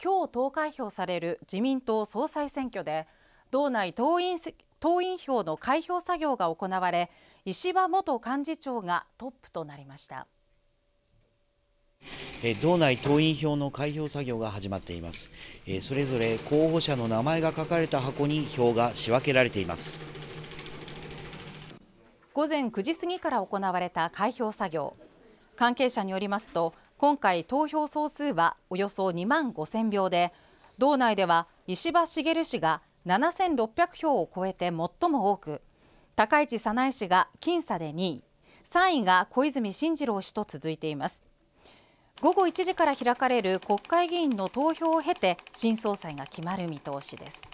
今日投開票される自民党総裁選挙で道内党員党員票の開票作業が行われ石破元幹事長がトップとなりました道内党員票の開票作業が始まっていますそれぞれ候補者の名前が書かれた箱に票が仕分けられています午前9時過ぎから行われた開票作業関係者によりますと今回投票総数はおよそ2万5000票で道内では石破茂氏が7600票を超えて最も多く高市早苗氏が僅差で2位3位が小泉進次郎氏と続いています午後1時から開かれる国会議員の投票を経て新総裁が決まる見通しです